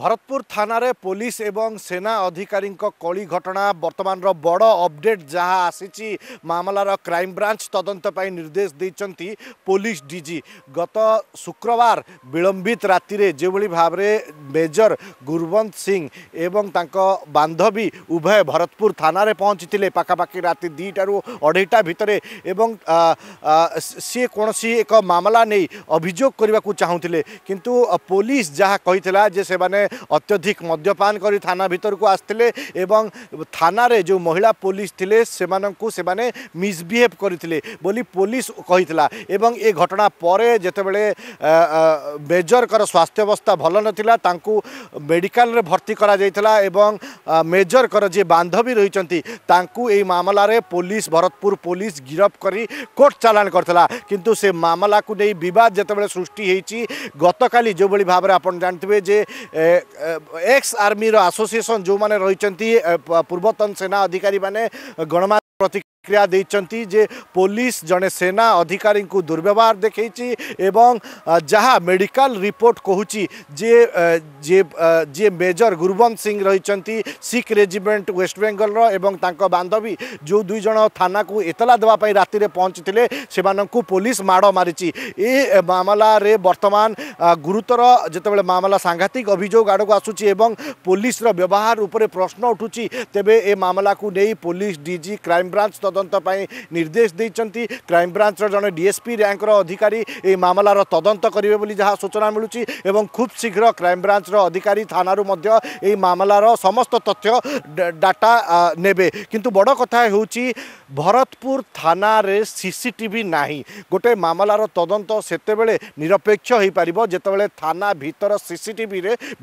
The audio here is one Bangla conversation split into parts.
ভরতপুর থানার পুলিশ এবং সেনা অধিকারী কলি ঘটনা বর্তমান বড় অপডেট যা আসিছি মামলার ক্রাইমব্রাঞ্চ তদন্ত নির্দেশ দিয়েছেন পুলিশ ডিজি গত শুক্রবার বিলম্বিত রাতে যেভাবে ভাবে মেজর গুরবন্ত সিং এবং তাঁক বান্ধবী উভয় ভরতপুর থানায় পৌঁছি পাখাপাখি রাতে দুইটার অড়াইটা ভিতরে এবং সি কোণী এক মামলা নেই অভিযোগ করা চাহুলে কিন্তু পুলিশ যা কে যে সে অত্যধিক মদ্যপান করে থানা ভিতরক আসলে এবং থানার যে মহিলা পুলিশ লে সে সেমানে মিসবিহেভ করে বলে পুলিশ কহিলা এবং এ ঘটনা পরে যেতবে মেজরকর স্বাস্থ্য অবস্থা ভালো নাই তাঁকু মেডিকাল ভর্তি করা যাই এবং মেজরকর যে বান্ধবী রয়েছেন তাঁকু এই মামলার পুলিশ ভরতপুর পুলিশ গিরফ করে কোর্ট চালাণ করে কিন্তু সে মামলাকে নিয়ে বিবাদ যেতবে সৃষ্টি হয়েছি গতকাল যেভাবে ভাবে আপনার জাঁথিবে যে एक्स आर्मी आसोसिएसन जो पूर्वतन सेना अधिकारी गणमा ପ୍ରତିକ୍ରିୟା ଦେଇଛନ୍ତି ଯେ ପୋଲିସ ଜଣେ ସେନା ଅଧିକାରୀଙ୍କୁ ଦୁର୍ବ୍ୟବହାର ଦେଖାଇଛି ଏବଂ ଯାହା ମେଡ଼ିକାଲ ରିପୋର୍ଟ କହୁଛି ଯିଏ ଯିଏ ଯିଏ ମେଜର ଗୁରୁବନ୍ତ ସିଂ ରହିଛନ୍ତି ଶିଖ୍ ରେଜିମେଣ୍ଟ ୱେଷ୍ଟବେଙ୍ଗଲର ଏବଂ ତାଙ୍କ ବାନ୍ଧବୀ ଯେଉଁ ଦୁଇ ଜଣ ଥାନାକୁ ଏତଲା ଦେବା ପାଇଁ ରାତିରେ ପହଞ୍ଚିଥିଲେ ସେମାନଙ୍କୁ ପୋଲିସ ମାଡ଼ ମାରିଛି ଏ ମାମଲାରେ ବର୍ତ୍ତମାନ ଗୁରୁତର ଯେତେବେଳେ ମାମଲା ସାଂଘାତିକ ଅଭିଯୋଗ ଆଡ଼କୁ ଆସୁଛି ଏବଂ ପୋଲିସର ବ୍ୟବହାର ଉପରେ ପ୍ରଶ୍ନ ଉଠୁଛି ତେବେ ଏ ମାମଲାକୁ ନେଇ ପୋଲିସ ଡିଜି କ୍ରାଇମବ୍ରାଞ୍ଚ ତଦନ୍ତ তদন্ত পাই নির্দেশ দিয়েছেন ক্রাইমব্রাঞ্চর জনে ডিএসপি র্যাঙ্কর অধিকারী এই মামলার তদন্ত করবে বলে যা সূচনা মিলুছি এবং খুব শীঘ্র ক্রাইমব্রাঞ্চর অধিকারী থানার মধ্যে এই মামলার সমস্ত তথ্য ডাটা নেবে কিন্তু বড় কথা হচ্ছে ভরতপুর থানার সিসিটিভি না গোটে মামলার তদন্ত সেতবে নিরপেক্ষ হয়ে পার যেতবে থানা ভিতর সিসিটিভি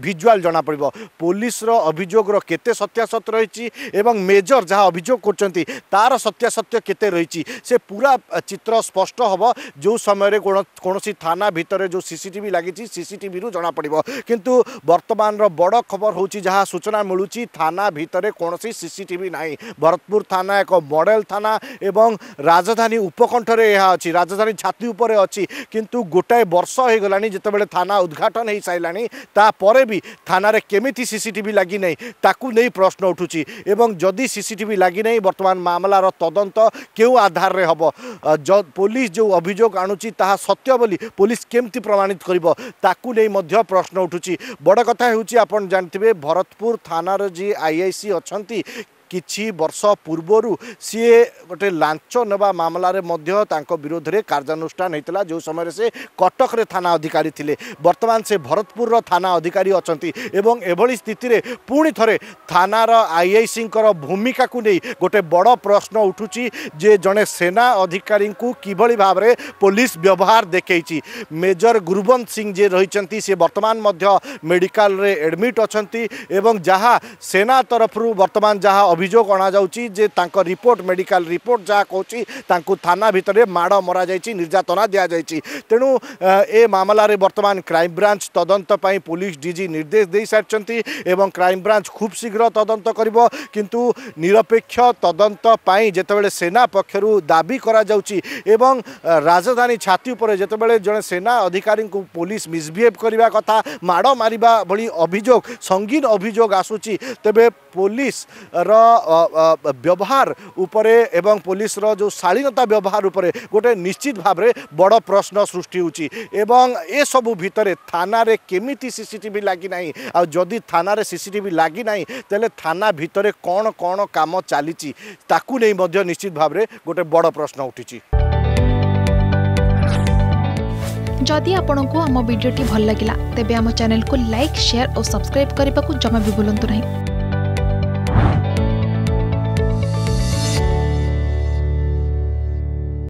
ভিজুয়াল জনা পড়ব পুলিশর অভিযোগর কেতে সত্যাসত রয়েছে এবং মেজর যা অভিযোগ করছেন তার সত্য ସତ୍ୟାସତ୍ୟ କେତେ ରହିଛି ସେ ପୁରା ଚିତ୍ର ସ୍ପଷ୍ଟ ହେବ ଯେଉଁ ସମୟରେ କୌଣସି ଥାନା ଭିତରେ ଯେଉଁ ସିସିଟିଭି ଲାଗିଛି ସିସିଟିଭିରୁ ଜଣାପଡ଼ିବ କିନ୍ତୁ ବର୍ତ୍ତମାନର ବଡ଼ ଖବର ହେଉଛି ଯାହା ସୂଚନା ମିଳୁଛି ଥାନା ଭିତରେ କୌଣସି ସିସିଟିଭି ନାହିଁ ଭରତପୁର ଥାନା ଏକ ମଡ଼େଲ ଥାନା ଏବଂ ରାଜଧାନୀ ଉପକଣ୍ଠରେ ଏହା ଅଛି ରାଜଧାନୀ ଛାତି ଉପରେ ଅଛି କିନ୍ତୁ ଗୋଟାଏ ବର୍ଷ ହୋଇଗଲାଣି ଯେତେବେଳେ ଥାନା ଉଦ୍ଘାଟନ ହୋଇସାରିଲାଣି ତାପରେ ବି ଥାନାରେ କେମିତି ସିସିଟିଭି ଲାଗିନାହିଁ ତାକୁ ନେଇ ପ୍ରଶ୍ନ ଉଠୁଛି ଏବଂ ଯଦି ସିସିଟିଭି ଲାଗିନାହିଁ ବର୍ତ୍ତମାନ ମାମଲାର তদন্ত কেউ আধারে হব পুলিশ যে অভিযোগ আনুচি তাহা সত্য বলে পুলিশ কেমতি প্রমাণিত করব তাকে নিয়ে মধ্য প্রশ্ন উঠুছি বড় কথা হচ্ছে আপনার জাঁথে ভরতপুর থানার যে আইআইসি অনেক କିଛି ବର୍ଷ ପୂର୍ବରୁ ସିଏ ଗୋଟେ ଲାଞ୍ଚ ନେବା ମାମଲାରେ ମଧ୍ୟ ତାଙ୍କ ବିରୋଧରେ କାର୍ଯ୍ୟାନୁଷ୍ଠାନ ହୋଇଥିଲା ଯେଉଁ ସମୟରେ ସେ କଟକରେ ଥାନା ଅଧିକାରୀ ଥିଲେ ବର୍ତ୍ତମାନ ସେ ଭରତପୁରର ଥାନା ଅଧିକାରୀ ଅଛନ୍ତି ଏବଂ ଏଭଳି ସ୍ଥିତିରେ ପୁଣି ଥରେ ଥାନାର ଆଇଆଇସିଙ୍କର ଭୂମିକାକୁ ନେଇ ଗୋଟେ ବଡ଼ ପ୍ରଶ୍ନ ଉଠୁଛି ଯେ ଜଣେ ସେନା ଅଧିକାରୀଙ୍କୁ କିଭଳି ଭାବରେ ପୋଲିସ ବ୍ୟବହାର ଦେଖେଇଛି ମେଜର ଗୁରୁବନ୍ତ ସିଂ ଯିଏ ରହିଛନ୍ତି ସେ ବର୍ତ୍ତମାନ ମଧ୍ୟ ମେଡ଼ିକାଲରେ ଆଡ଼ମିଟ୍ ଅଛନ୍ତି ଏବଂ ଯାହା ସେନା ତରଫରୁ ବର୍ତ୍ତମାନ ଯାହା অভিযোগ অণাযাଉଛି যে তাঁর রিপোর্ট মেডিকাল রিপোর্ট যা কৌছি তাঁকু থানা ভিতরে মাড় মরা যাই নির্যাতনা যাই তেণু এ মামলার বর্তমান ক্রাইমব্রাঞ্চ তদন্ত পুলিশ ডিজি নির্দেশ দিয়ে সারিছেন এবং ক্রাইমব্রাঞ্চ খুব শীঘ্র তদন্ত করব কিন্তু নিরপেক্ষ তদন্ত পাই যেতবে সেনা পক্ষর দাবি করা যাচ্ছি এবং রাজধানী ছাতি উপরে যেতবে জন সেনা অধিকারী পুলিশ মিসবিহেভ করা কথা মাড় মারিবা ভি অভিযোগ সঙ্গীন অভিযোগ আসুচি তেবে পুলিশর ব্যবহার উপরে এবং পুলিশর যে শাড়ীনতা ব্যবহার উপরে গোটে নিশ্চিত ভাবে বড় প্রশ্ন সৃষ্টি হচ্ছে এবং এসবু ভিতরে থানার কেমিতি সিসিটিভি লাগি না আদি থানার সিসিটিভি লাগি না তাহলে থানা ভিতরে কণ কণ কাম চালিছি তাকু নেই মধ্য নিশ্চিত ভাবে গোটে বড় প্রশ্ন উঠিছি जदि आपण को आम भिडी भल लगा तेब आम चेल्क लाइक सेयार और सब्सक्राइब करने को जमा भी बुलां नहीं